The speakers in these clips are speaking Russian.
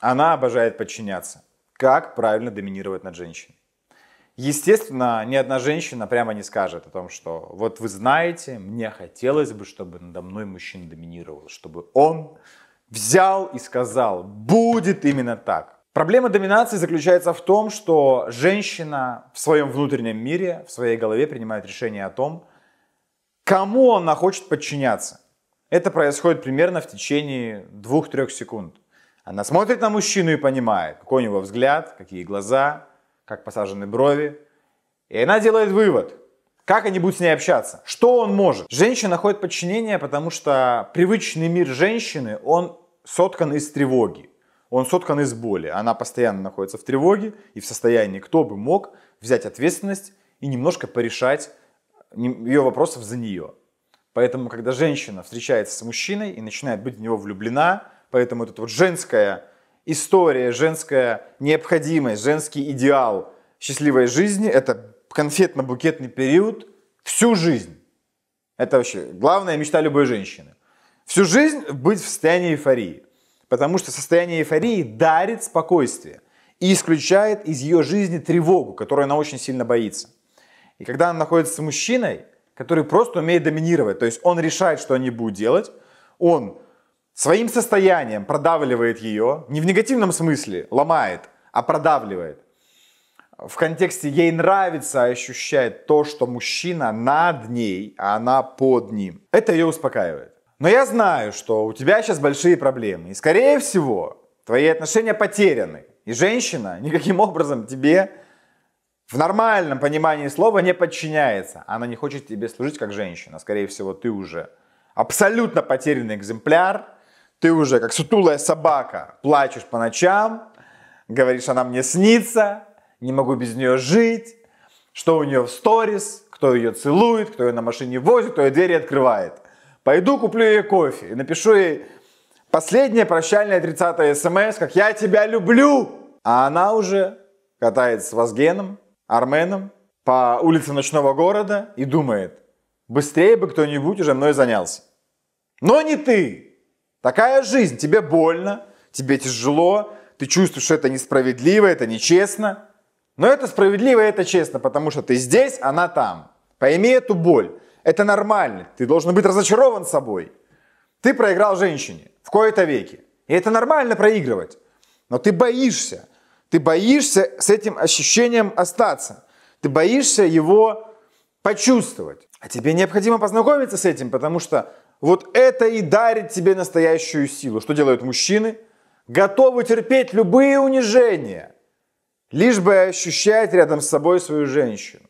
Она обожает подчиняться. Как правильно доминировать над женщиной? Естественно, ни одна женщина прямо не скажет о том, что вот вы знаете, мне хотелось бы, чтобы надо мной мужчина доминировал, чтобы он взял и сказал, будет именно так. Проблема доминации заключается в том, что женщина в своем внутреннем мире, в своей голове принимает решение о том, кому она хочет подчиняться. Это происходит примерно в течение 2-3 секунд. Она смотрит на мужчину и понимает, какой у него взгляд, какие глаза, как посажены брови. И она делает вывод, как они будут с ней общаться, что он может. Женщина находит подчинение, потому что привычный мир женщины, он соткан из тревоги, он соткан из боли. Она постоянно находится в тревоге и в состоянии, кто бы мог взять ответственность и немножко порешать э, ее вопросов за нее. Поэтому, когда женщина встречается с мужчиной и начинает быть в него влюблена, Поэтому вот эта вот женская история, женская необходимость, женский идеал счастливой жизни – это конфетно-букетный период всю жизнь. Это вообще главная мечта любой женщины. Всю жизнь быть в состоянии эйфории. Потому что состояние эйфории дарит спокойствие и исключает из ее жизни тревогу, которую она очень сильно боится. И когда она находится с мужчиной, который просто умеет доминировать, то есть он решает, что они будут делать, он своим состоянием продавливает ее, не в негативном смысле, ломает, а продавливает. В контексте ей нравится ощущать то, что мужчина над ней, а она под ним. Это ее успокаивает. Но я знаю, что у тебя сейчас большие проблемы. И, скорее всего, твои отношения потеряны. И женщина никаким образом тебе в нормальном понимании слова не подчиняется. Она не хочет тебе служить как женщина. Скорее всего, ты уже абсолютно потерянный экземпляр, ты уже как сутулая собака, плачешь по ночам, говоришь, она мне снится, не могу без нее жить, что у нее в сторис, кто ее целует, кто ее на машине возит, кто ее двери открывает. Пойду куплю ей кофе и напишу ей последнее прощальное 30 смс, как «Я тебя люблю!» А она уже катается с Вазгеном, Арменом по улице ночного города и думает, быстрее бы кто-нибудь уже мной занялся. Но не ты! Такая жизнь. Тебе больно, тебе тяжело, ты чувствуешь, что это несправедливо, это нечестно. Но это справедливо, это честно, потому что ты здесь, она там. Пойми эту боль. Это нормально. Ты должен быть разочарован собой. Ты проиграл женщине в кои-то веке. И это нормально проигрывать. Но ты боишься. Ты боишься с этим ощущением остаться. Ты боишься его почувствовать. А тебе необходимо познакомиться с этим, потому что вот это и дарит тебе настоящую силу. Что делают мужчины? Готовы терпеть любые унижения, лишь бы ощущать рядом с собой свою женщину.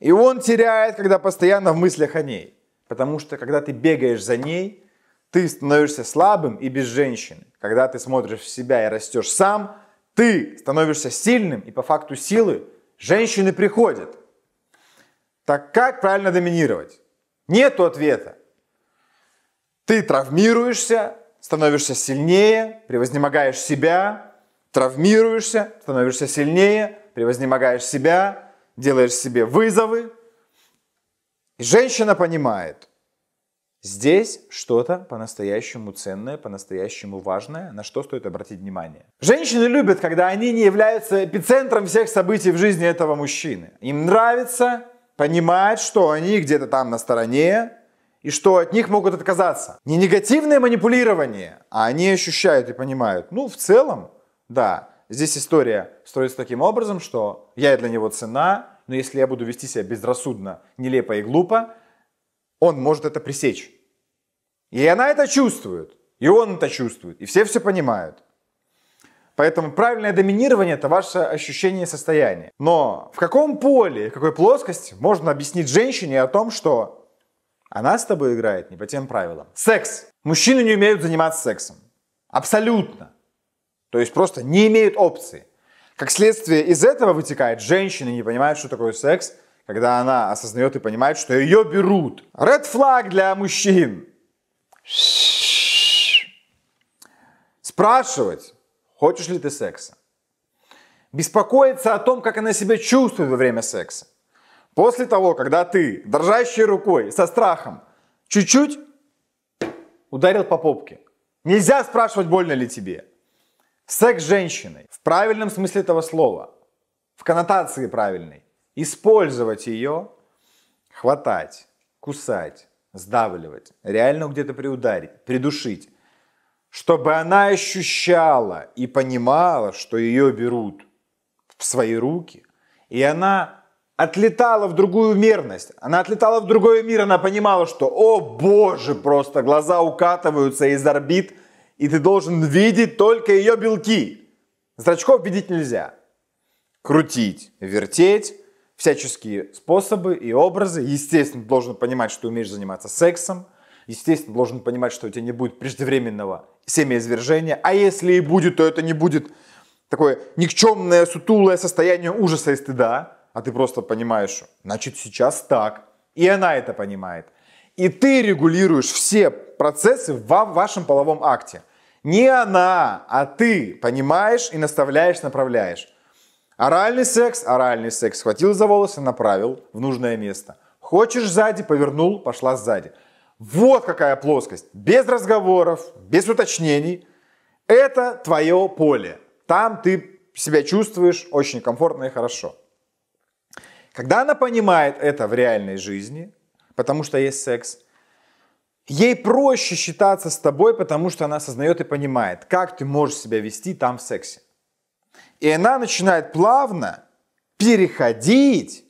И он теряет, когда постоянно в мыслях о ней. Потому что, когда ты бегаешь за ней, ты становишься слабым и без женщины. Когда ты смотришь в себя и растешь сам, ты становишься сильным, и по факту силы женщины приходят. Так как правильно доминировать? Нету ответа. Ты травмируешься, становишься сильнее, превознемогаешь себя, травмируешься, становишься сильнее, превознемогаешь себя, делаешь себе вызовы. И женщина понимает, здесь что-то по-настоящему ценное, по-настоящему важное, на что стоит обратить внимание. Женщины любят, когда они не являются эпицентром всех событий в жизни этого мужчины. Им нравится понимать, что они где-то там на стороне, и что от них могут отказаться. Не негативное манипулирование, а они ощущают и понимают. Ну, в целом, да, здесь история строится таким образом, что я для него цена, но если я буду вести себя безрассудно, нелепо и глупо, он может это пресечь. И она это чувствует, и он это чувствует, и все все понимают. Поэтому правильное доминирование – это ваше ощущение состояния. Но в каком поле, в какой плоскости можно объяснить женщине о том, что она с тобой играет не по тем правилам. Секс. Мужчины не умеют заниматься сексом. Абсолютно. То есть просто не имеют опции. Как следствие из этого вытекает, женщины не понимают, что такое секс, когда она осознает и понимает, что ее берут. Ред флаг для мужчин. Спрашивать, хочешь ли ты секса. Беспокоиться о том, как она себя чувствует во время секса. После того, когда ты, дрожащей рукой, со страхом, чуть-чуть ударил по попке, нельзя спрашивать, больно ли тебе. Секс с женщиной, в правильном смысле этого слова, в коннотации правильной, использовать ее, хватать, кусать, сдавливать, реально где-то приударить, придушить, чтобы она ощущала и понимала, что ее берут в свои руки, и она отлетала в другую мерность, она отлетала в другой мир, она понимала, что, о боже, просто глаза укатываются из орбит, и ты должен видеть только ее белки. Зрачков видеть нельзя. Крутить, вертеть, всяческие способы и образы. Естественно, должен понимать, что умеешь заниматься сексом. Естественно, должен понимать, что у тебя не будет преждевременного семяизвержения. А если и будет, то это не будет такое никчемное, сутулое состояние ужаса и стыда а ты просто понимаешь, значит сейчас так. И она это понимает. И ты регулируешь все процессы в вашем половом акте. Не она, а ты понимаешь и наставляешь, направляешь. Оральный секс, оральный секс. Схватил за волосы, направил в нужное место. Хочешь сзади, повернул, пошла сзади. Вот какая плоскость. Без разговоров, без уточнений. Это твое поле. Там ты себя чувствуешь очень комфортно и хорошо. Когда она понимает это в реальной жизни, потому что есть секс, ей проще считаться с тобой, потому что она осознает и понимает, как ты можешь себя вести там в сексе. И она начинает плавно переходить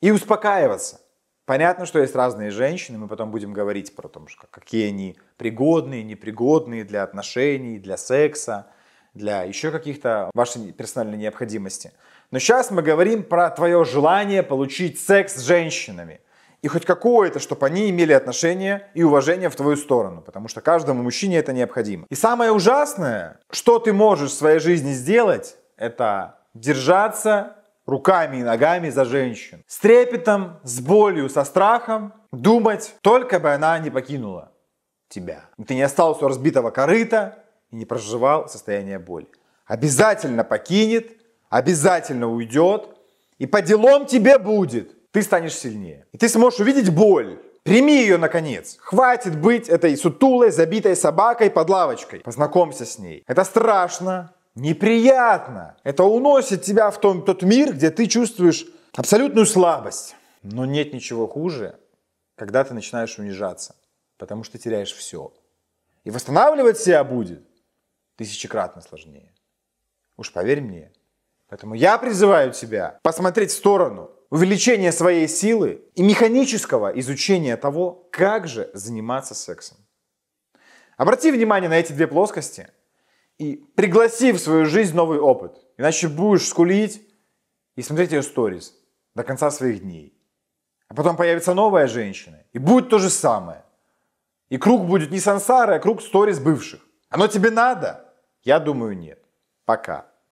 и успокаиваться. Понятно, что есть разные женщины, мы потом будем говорить про то, какие они пригодные, непригодные для отношений, для секса – для еще каких-то вашей персональной необходимости. Но сейчас мы говорим про твое желание получить секс с женщинами. И хоть какое-то, чтобы они имели отношение и уважение в твою сторону, потому что каждому мужчине это необходимо. И самое ужасное, что ты можешь в своей жизни сделать, это держаться руками и ногами за женщин. С трепетом, с болью, со страхом думать, только бы она не покинула тебя. ты не остался разбитого корыта, и не проживал состояние боли. Обязательно покинет, обязательно уйдет, и по делом тебе будет. Ты станешь сильнее. И ты сможешь увидеть боль. Прими ее, наконец. Хватит быть этой сутулой, забитой собакой под лавочкой. Познакомься с ней. Это страшно, неприятно. Это уносит тебя в том, тот мир, где ты чувствуешь абсолютную слабость. Но нет ничего хуже, когда ты начинаешь унижаться, потому что теряешь все. И восстанавливать себя будет тысячекратно сложнее. Уж поверь мне. Поэтому я призываю тебя посмотреть в сторону увеличения своей силы и механического изучения того, как же заниматься сексом. Обрати внимание на эти две плоскости и пригласи в свою жизнь новый опыт. Иначе будешь скулить и смотреть ее сториз до конца своих дней. А потом появится новая женщина и будет то же самое. И круг будет не сансары, а круг сториз бывших. Оно тебе надо? Я думаю, нет. Пока.